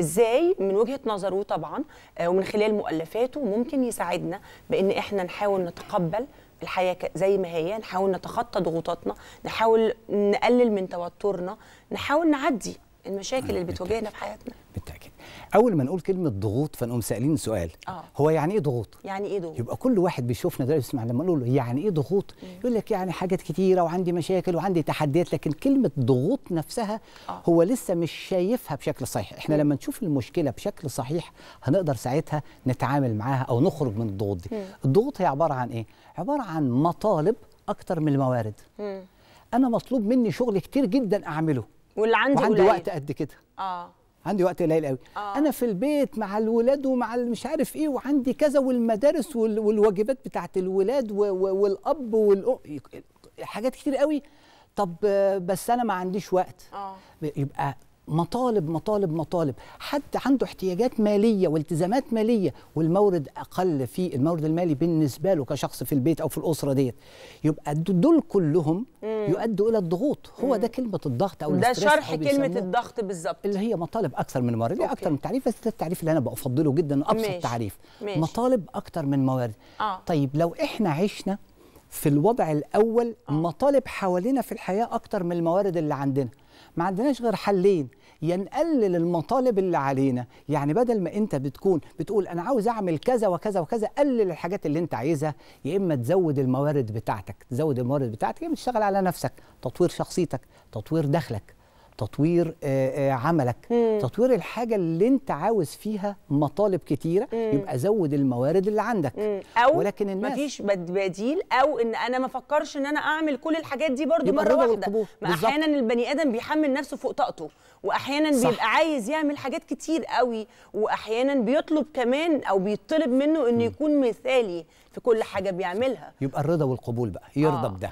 ازاي من وجهه نظره طبعا آه، ومن خلال مؤلفاته ممكن يساعدنا بان احنا نحاول نتقبل الحياه زي ما هي نحاول نتخطى ضغوطاتنا نحاول نقلل من توترنا نحاول نعدي المشاكل أيوة، اللي بتواجهنا في حياتنا اول ما نقول كلمه ضغوط فنقوم سالين سؤال آه. هو يعني ايه ضغوط يعني ايه ضغوط يبقى كل واحد بيشوفنا ده يسمع لما نقول له يعني ايه ضغوط يقول لك يعني حاجات كتيره وعندي مشاكل وعندي تحديات لكن كلمه ضغوط نفسها آه. هو لسه مش شايفها بشكل صحيح احنا مم. لما نشوف المشكله بشكل صحيح هنقدر ساعتها نتعامل معاها او نخرج من الضغوط دي مم. الضغوط هي عباره عن ايه عباره عن مطالب اكتر من الموارد مم. انا مطلوب مني شغل كتير جدا اعمله واللي عندي وعندي وقت قد كده اه عندي وقت قليل قوي آه. انا في البيت مع الولاد ومع مش عارف ايه وعندي كذا والمدارس والواجبات بتاعت الولاد والاب والام حاجات كتير قوي طب بس انا ما عنديش وقت آه. يبقى مطالب مطالب مطالب حد عنده احتياجات ماليه والتزامات ماليه والمورد اقل في المورد المالي بالنسبه له كشخص في البيت او في الاسره ديت يبقى دول كلهم م. يؤدوا الى الضغوط هو ده كلمه الضغط او ده شرح كلمه الضغط بالظبط اللي هي مطالب اكثر من موارد ليه يعني اكثر من تعريف بس ده التعريف اللي انا بفضله جدا ابسط ماشي. تعريف ماشي. مطالب اكثر من موارد آه. طيب لو احنا عشنا في الوضع الاول آه. مطالب حوالينا في الحياه اكثر من الموارد اللي عندنا ما عندناش غير حلين يا نقلل المطالب اللي علينا يعني بدل ما انت بتكون بتقول انا عاوز اعمل كذا وكذا وكذا قلل الحاجات اللي انت عايزها يا اما تزود الموارد بتاعتك تزود الموارد بتاعتك يا اما تشتغل على نفسك تطوير شخصيتك تطوير دخلك تطوير آه، آه، عملك مم. تطوير الحاجه اللي انت عاوز فيها مطالب كتيره مم. يبقى زود الموارد اللي عندك مم. أو ولكن الناس مفيش بديل او ان انا ما افكرش ان انا اعمل كل الحاجات دي برضو مره واحده ما احيانا البني ادم بيحمل نفسه فوق طاقته واحيانا صح. بيبقى عايز يعمل حاجات كتير قوي واحيانا بيطلب كمان او بيطلب منه انه يكون مثالي في كل حاجه بيعملها يبقى الرضا والقبول بقى يرضى آه. بده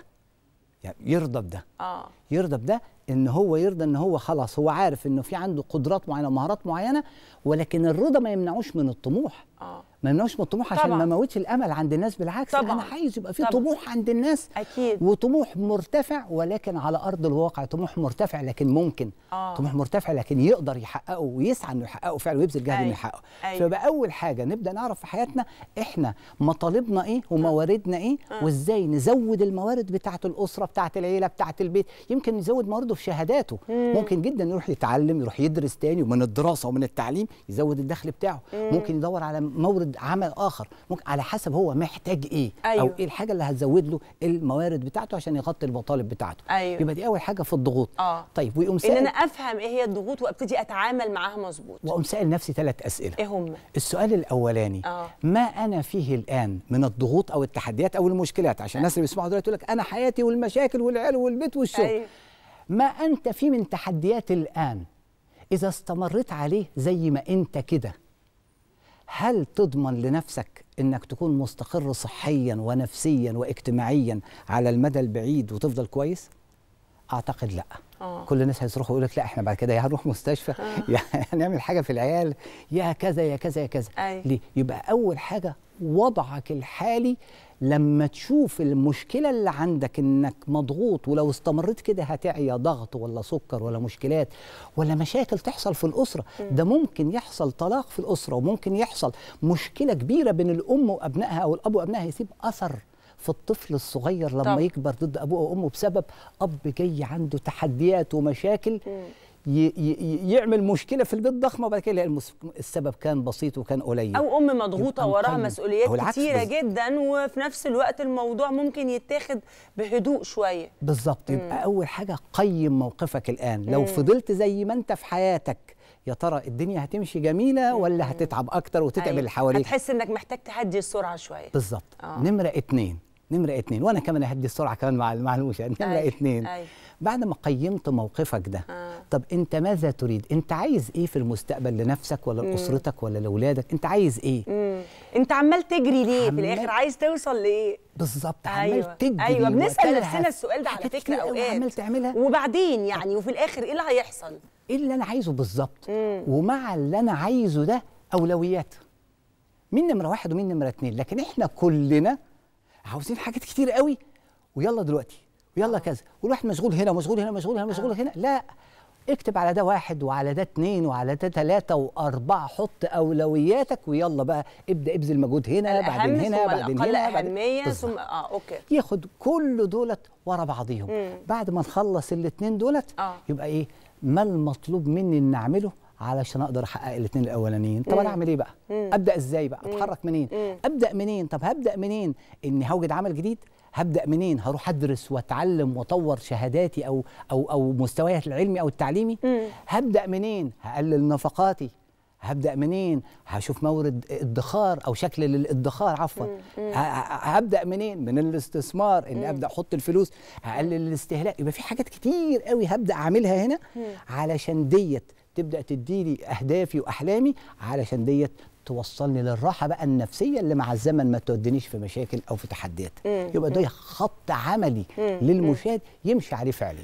يعني يرضى بده آه. يرضى بده ان هو يرضى ان هو خلاص هو عارف انه في عنده قدرات معينه ومهارات معينه ولكن الرضا ما يمنعوش من الطموح آه. ما ممنوعش من الطموح عشان ما موتش الامل عند الناس بالعكس طبعًا. انا عايز يبقى في طموح عند الناس اكيد وطموح مرتفع ولكن على ارض الواقع طموح مرتفع لكن ممكن آه. طموح مرتفع لكن يقدر يحققه ويسعى انه يحققه فعلا ويبذل جهد انه أيوة. يحققه أيوة. فيبقى اول حاجه نبدا نعرف في حياتنا احنا مطالبنا ايه ومواردنا ايه آه. آه. وازاي نزود الموارد بتاعه الاسره بتاعه العيله بتاعه البيت يمكن نزود موارده في شهاداته مم. ممكن جدا يروح يتعلم يروح يدرس تاني ومن الدراسه ومن التعليم يزود الدخل بتاعه مم. ممكن يدور على مورد عمل اخر ممكن على حسب هو محتاج ايه أيوه. او ايه الحاجه اللي هتزود له الموارد بتاعته عشان يغطي المطالب بتاعته أيوه. يبقى دي اول حاجه في الضغوط آه. طيب ويقوم سائل ان انا افهم ايه هي الضغوط وابتدي اتعامل معاها مظبوط واقوم سائل نفسي ثلاث اسئله ايه هم السؤال الاولاني آه. ما انا فيه الان من الضغوط او التحديات او المشكلات عشان أيوه. الناس اللي بيسمعوا دلوقتي يقول لك انا حياتي والمشاكل والعيال والبيت والشغل أيوه. ما انت فيه من تحديات الان اذا استمريت عليه زي ما انت كده هل تضمن لنفسك انك تكون مستقر صحيا ونفسيا واجتماعيا على المدى البعيد وتفضل كويس اعتقد لا أوه. كل الناس هيصرخوا يقول لك لا احنا بعد كده يا هنروح مستشفى آه. يا يعني هنعمل حاجه في العيال يا كذا يا كذا يا كذا أي. ليه يبقى اول حاجه وضعك الحالي لما تشوف المشكله اللي عندك انك مضغوط ولو استمريت كده هتعيا ضغط ولا سكر ولا مشكلات ولا مشاكل تحصل في الاسره ده ممكن يحصل طلاق في الاسره وممكن يحصل مشكله كبيره بين الام وابنائها او الاب وابنائها يسيب اثر في الطفل الصغير لما طب. يكبر ضد ابوه وامه بسبب اب جاي عنده تحديات ومشاكل مم. يعمل مشكله في البيت ضخمه وبعد كده السبب كان بسيط وكان قليل او ام مضغوطه وراها مسؤوليات كتيره جدا وفي نفس الوقت الموضوع ممكن يتاخد بهدوء شويه بالظبط يبقى اول حاجه قيم موقفك الان لو مم. فضلت زي ما انت في حياتك يا ترى الدنيا هتمشي جميله ولا هتتعب اكتر وتتعب أيوة. اللي حواليك هتحس انك محتاج تهدي السرعه شويه بالظبط آه. نمره اتنين نمره اتنين وانا كمان اهدي السرعه كمان مع المعلومه يعني أيوة. نمره أي. اتنين أي. أيوة. بعد ما قيمت موقفك ده آه. طب انت ماذا تريد انت عايز ايه في المستقبل لنفسك ولا لاسرتك ولا لاولادك انت عايز ايه مم. انت عمال تجري ليه عمال... في الاخر عايز توصل لايه بالظبط عمال أيوة. تجري ايوه بنسال نفسنا السؤال ده على فكره اوقات عمال تعملها وبعدين يعني وفي الاخر ايه اللي هيحصل ايه اللي انا عايزه بالظبط ومع اللي انا عايزه ده اولويات مين نمره واحد ومين نمره اتنين لكن احنا كلنا عاوزين حاجات كتير قوي ويلا دلوقتي ويلا آه. كذا والواحد مشغول هنا ومشغول هنا ومشغول هنا ومشغول آه. هنا لا اكتب على ده واحد وعلى ده اتنين وعلى ده تلاتة وأربعة حط أولوياتك ويلا بقى ابدأ ابذل مجهود هنا بعدين هنا بعدين هنا أهمية ثم اه اوكي ياخد كل دولت ورا بعضيهم مم. بعد ما نخلص الاتنين دولت آه. يبقى ايه ما المطلوب مني ان اعمله علشان اقدر احقق الاثنين الاولانيين طب انا اعمل ايه بقى مم. ابدا ازاي بقى اتحرك منين مم. ابدا منين طب هبدا منين اني هوجد عمل جديد هبدا منين هروح ادرس واتعلم واطور شهاداتي او او او مستواي العلمي او التعليمي مم. هبدا منين هقلل نفقاتي هبدا منين هشوف مورد ادخار او شكل للادخار عفوا هبدا منين من الاستثمار ان ابدا احط الفلوس هقلل الاستهلاك يبقى في حاجات كتير قوي هبدا اعملها هنا علشان ديت تبدا تديلي اهدافي واحلامي علشان ديت توصلني للراحه بقى النفسيه اللي مع الزمن ما تودنيش في مشاكل او في تحديات يبقى ده خط عملي للمشاهد يمشي عليه فعلا